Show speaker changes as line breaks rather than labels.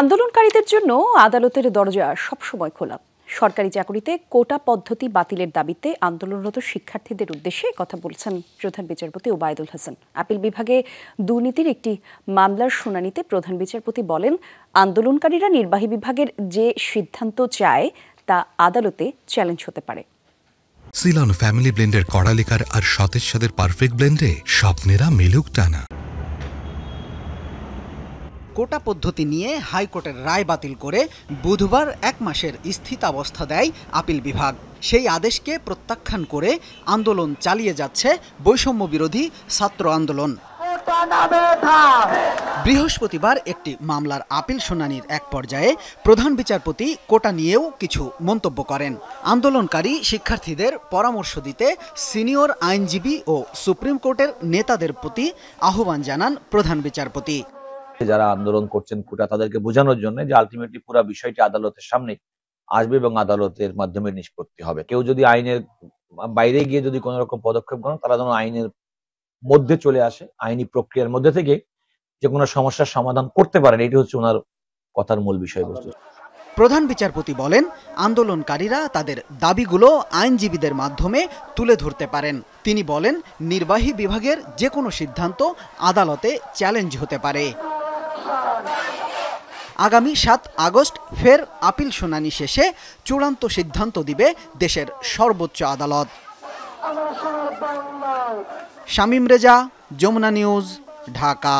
আন্দোলনকারীদের জন্য আদালতের দরজা সবসময় খোলা সরকারি চাকরিতে কোটা পদ্ধতি বাতিলের দাবিতে আন্দোলনরত শিক্ষার্থীদের উদ্দেশ্যে কথা বলছেন প্রধান বিচারপতি ওবায়দুল হাসান আপিল বিভাগে দুর্নীতির একটি মামলার শুনানিতে প্রধান বিচারপতি বলেন আন্দোলনকারীরা নির্বাহী বিভাগের যে সিদ্ধান্ত চায় তা আদালতে চ্যালেঞ্জ হতে
পারে সিলন ফ্যামিলি ব্লেন্ডের কড়ালিকার আর সতেজ সাদের পারফেক্ট ব্লেন্ডে স্বপ্নেরা মেলুক টানা
কোটা পদ্ধতি নিয়ে হাইকোর্টের রায় বাতিল করে বুধবার এক মাসের স্থিতাবস্থা দেয় আপিল বিভাগ সেই আদেশকে প্রত্যাখ্যান করে আন্দোলন চালিয়ে যাচ্ছে বৈষম্য বিরোধী ছাত্র আন্দোলন বৃহস্পতিবার একটি মামলার আপিল শুনানির এক পর্যায়ে প্রধান বিচারপতি কোটা নিয়েও কিছু মন্তব্য করেন আন্দোলনকারী শিক্ষার্থীদের পরামর্শ দিতে সিনিয়র আইনজীবী ও সুপ্রিম কোর্টের নেতাদের
প্রতি আহ্বান জানান প্রধান বিচারপতি যারা আন্দোলন করছেন কুটা তাদেরকে বোঝানোর জন্য যে আলটিমেটলি পুরো বিষয়টি আদালতের সামনে আসবে এবং আদালতের মাধ্যমে নিষ্পত্তি হবে কেউ যদি আইনের বাইরে গিয়ে যদি কোন রকম পদক্ষেপ গ্রহণ তারা যেন আইনের মধ্যে চলে আসে আইনি প্রক্রিয়ার মধ্যে থেকে যে কোনো সমস্যার সমাধান করতে পারেন এটি হচ্ছে ওনার কথার মূল বিষয়বস্তু প্রধান বিচারপতি বলেন আন্দোলনকারীরা তাদের দাবিগুলো
আইনজীবীদের মাধ্যমে তুলে ধরতে পারেন তিনি বলেন নির্বাহী বিভাগের যে কোনো সিদ্ধান্ত আদালতে চ্যালেঞ্জ হতে পারে আগামী সাত আগস্ট ফের আপিল শুনানি শেষে চূড়ান্ত সিদ্ধান্ত দিবে দেশের সর্বোচ্চ আদালত শামীম রেজা যমুনা নিউজ ঢাকা